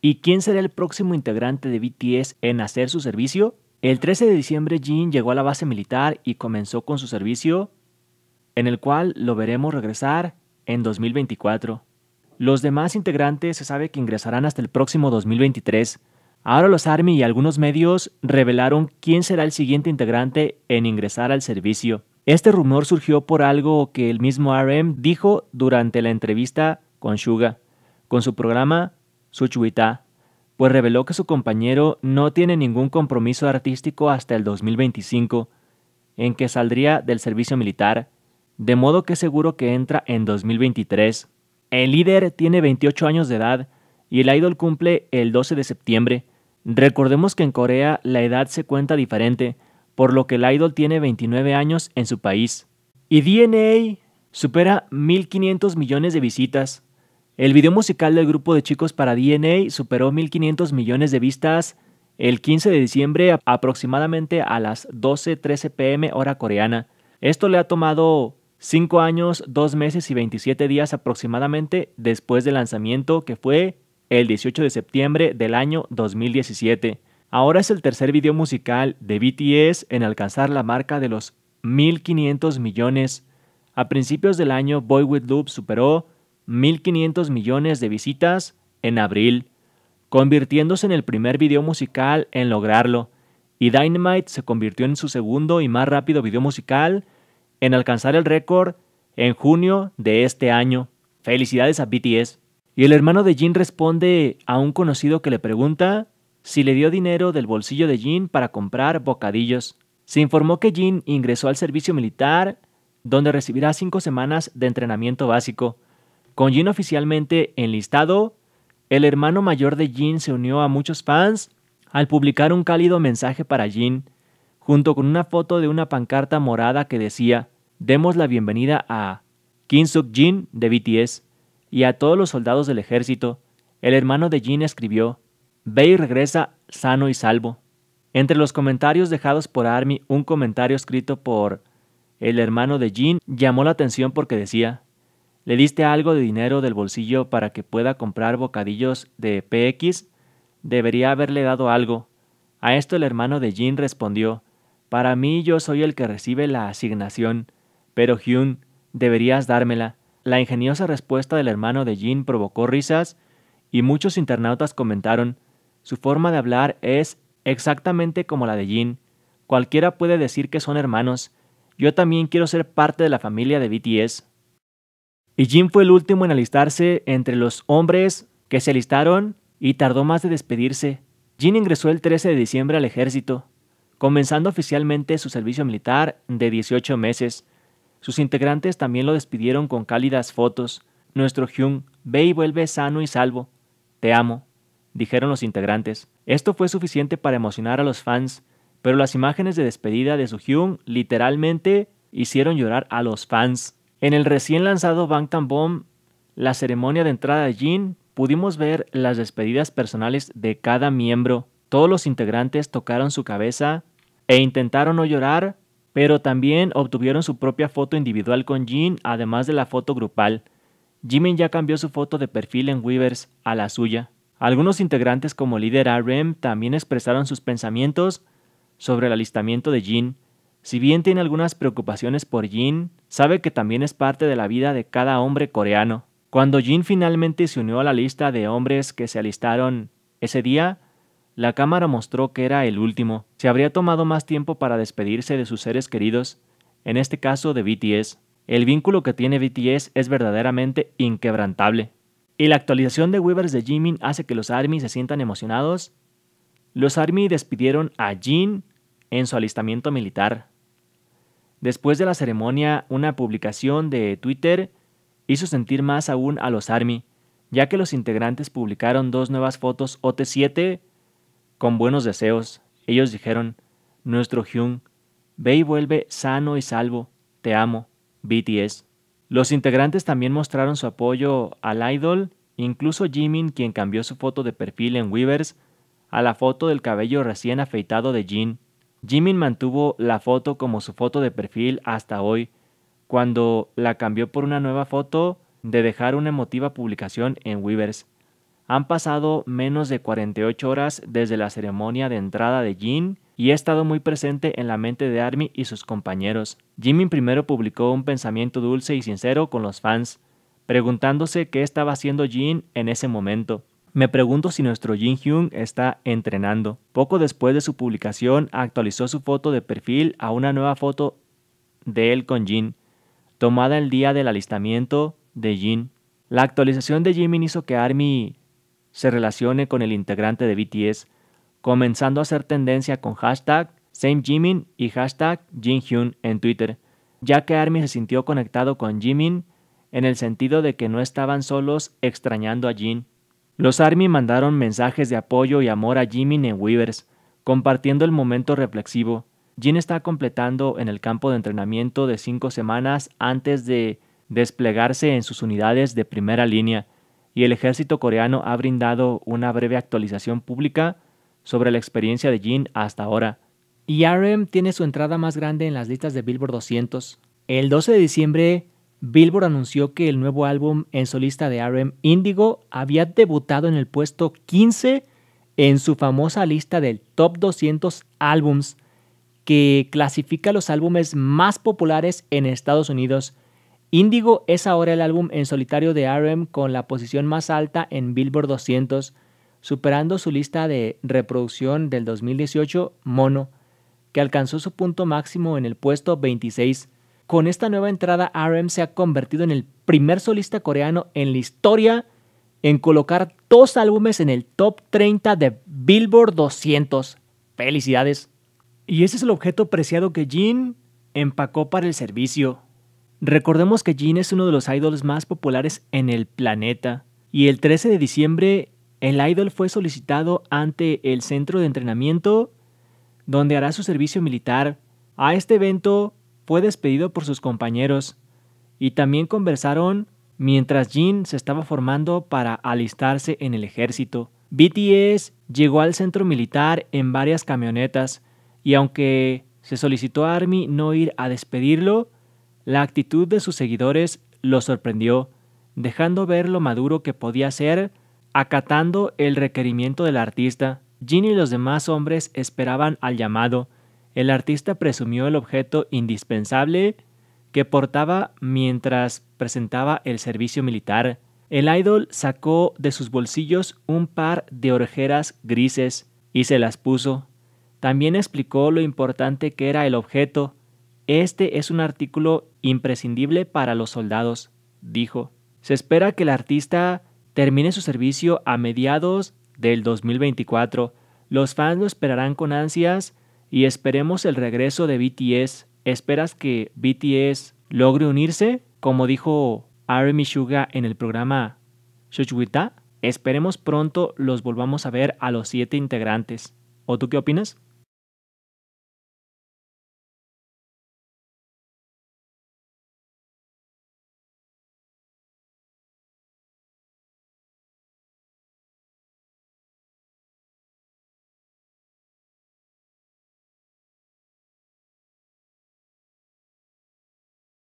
¿Y quién será el próximo integrante de BTS en hacer su servicio? El 13 de diciembre Jin llegó a la base militar y comenzó con su servicio, en el cual lo veremos regresar en 2024. Los demás integrantes se sabe que ingresarán hasta el próximo 2023. Ahora los Army y algunos medios revelaron quién será el siguiente integrante en ingresar al servicio. Este rumor surgió por algo que el mismo RM dijo durante la entrevista con Suga con su programa Suchuita, pues reveló que su compañero no tiene ningún compromiso artístico hasta el 2025, en que saldría del servicio militar, de modo que seguro que entra en 2023. El líder tiene 28 años de edad y el idol cumple el 12 de septiembre. Recordemos que en Corea la edad se cuenta diferente, por lo que el idol tiene 29 años en su país. Y DNA supera 1.500 millones de visitas, el video musical del grupo de chicos para DNA superó 1.500 millones de vistas el 15 de diciembre aproximadamente a las 12.13 pm hora coreana. Esto le ha tomado 5 años, 2 meses y 27 días aproximadamente después del lanzamiento que fue el 18 de septiembre del año 2017. Ahora es el tercer video musical de BTS en alcanzar la marca de los 1.500 millones. A principios del año, Boy With Loop superó 1.500 millones de visitas en abril, convirtiéndose en el primer video musical en lograrlo, y Dynamite se convirtió en su segundo y más rápido video musical en alcanzar el récord en junio de este año. Felicidades a BTS. Y el hermano de Jin responde a un conocido que le pregunta si le dio dinero del bolsillo de Jin para comprar bocadillos. Se informó que Jin ingresó al servicio militar, donde recibirá cinco semanas de entrenamiento básico. Con Jin oficialmente enlistado, el hermano mayor de Jin se unió a muchos fans al publicar un cálido mensaje para Jin, junto con una foto de una pancarta morada que decía: Demos la bienvenida a Kim Jin de BTS y a todos los soldados del ejército. El hermano de Jin escribió: Ve y regresa sano y salvo. Entre los comentarios dejados por Army, un comentario escrito por el hermano de Jin llamó la atención porque decía: le diste algo de dinero del bolsillo para que pueda comprar bocadillos de PX. Debería haberle dado algo. A esto el hermano de Jin respondió, Para mí yo soy el que recibe la asignación, pero Hyun, deberías dármela. La ingeniosa respuesta del hermano de Jin provocó risas y muchos internautas comentaron, su forma de hablar es exactamente como la de Jin. Cualquiera puede decir que son hermanos. Yo también quiero ser parte de la familia de BTS y Jim fue el último en alistarse entre los hombres que se alistaron y tardó más de despedirse. Jin ingresó el 13 de diciembre al ejército, comenzando oficialmente su servicio militar de 18 meses. Sus integrantes también lo despidieron con cálidas fotos. Nuestro Hyun ve y vuelve sano y salvo. Te amo, dijeron los integrantes. Esto fue suficiente para emocionar a los fans, pero las imágenes de despedida de su Hyun literalmente hicieron llorar a los fans. En el recién lanzado Bangtan Bomb, la ceremonia de entrada de Jin, pudimos ver las despedidas personales de cada miembro. Todos los integrantes tocaron su cabeza e intentaron no llorar, pero también obtuvieron su propia foto individual con Jin, además de la foto grupal. Jimin ya cambió su foto de perfil en Weavers a la suya. Algunos integrantes como líder RM también expresaron sus pensamientos sobre el alistamiento de Jin. Si bien tiene algunas preocupaciones por Jin, sabe que también es parte de la vida de cada hombre coreano. Cuando Jin finalmente se unió a la lista de hombres que se alistaron ese día, la cámara mostró que era el último. Se habría tomado más tiempo para despedirse de sus seres queridos, en este caso de BTS. El vínculo que tiene BTS es verdaderamente inquebrantable. Y la actualización de Weavers de Jimin hace que los ARMY se sientan emocionados. Los ARMY despidieron a Jin en su alistamiento militar. Después de la ceremonia, una publicación de Twitter hizo sentir más aún a los Army, ya que los integrantes publicaron dos nuevas fotos OT7 con buenos deseos. Ellos dijeron, nuestro Hyun, ve y vuelve sano y salvo, te amo, BTS. Los integrantes también mostraron su apoyo al idol, incluso Jimin, quien cambió su foto de perfil en Weavers, a la foto del cabello recién afeitado de Jin. Jimin mantuvo la foto como su foto de perfil hasta hoy, cuando la cambió por una nueva foto de dejar una emotiva publicación en Weavers. Han pasado menos de 48 horas desde la ceremonia de entrada de Jin y ha estado muy presente en la mente de Army y sus compañeros. Jimin primero publicó un pensamiento dulce y sincero con los fans, preguntándose qué estaba haciendo Jin en ese momento. Me pregunto si nuestro Jin Hyun está entrenando. Poco después de su publicación, actualizó su foto de perfil a una nueva foto de él con Jin, tomada el día del alistamiento de Jin. La actualización de Jimin hizo que Army se relacione con el integrante de BTS, comenzando a hacer tendencia con hashtag SameJimin y hashtag JinHyun en Twitter, ya que Army se sintió conectado con Jimin en el sentido de que no estaban solos extrañando a Jin. Los Army mandaron mensajes de apoyo y amor a Jimin en Weavers, compartiendo el momento reflexivo. Jin está completando en el campo de entrenamiento de cinco semanas antes de desplegarse en sus unidades de primera línea, y el ejército coreano ha brindado una breve actualización pública sobre la experiencia de Jin hasta ahora. Y RM tiene su entrada más grande en las listas de Billboard 200. El 12 de diciembre Billboard anunció que el nuevo álbum en solista de RM, Indigo, había debutado en el puesto 15 en su famosa lista del Top 200 Albums, que clasifica los álbumes más populares en Estados Unidos. Indigo es ahora el álbum en solitario de RM con la posición más alta en Billboard 200, superando su lista de reproducción del 2018, Mono, que alcanzó su punto máximo en el puesto 26. Con esta nueva entrada, RM se ha convertido en el primer solista coreano en la historia en colocar dos álbumes en el top 30 de Billboard 200. Felicidades. Y ese es el objeto preciado que Jin empacó para el servicio. Recordemos que Jin es uno de los idols más populares en el planeta. Y el 13 de diciembre, el idol fue solicitado ante el centro de entrenamiento donde hará su servicio militar. A este evento fue despedido por sus compañeros y también conversaron mientras Jin se estaba formando para alistarse en el ejército. BTS llegó al centro militar en varias camionetas y aunque se solicitó a Army no ir a despedirlo, la actitud de sus seguidores lo sorprendió, dejando ver lo maduro que podía ser, acatando el requerimiento del artista. Jin y los demás hombres esperaban al llamado, el artista presumió el objeto indispensable que portaba mientras presentaba el servicio militar. El idol sacó de sus bolsillos un par de orejeras grises y se las puso. También explicó lo importante que era el objeto. Este es un artículo imprescindible para los soldados, dijo. Se espera que el artista termine su servicio a mediados del 2024. Los fans lo esperarán con ansias y esperemos el regreso de BTS. ¿Esperas que BTS logre unirse? Como dijo Ari Suga en el programa Shushwita, esperemos pronto los volvamos a ver a los siete integrantes. ¿O tú qué opinas?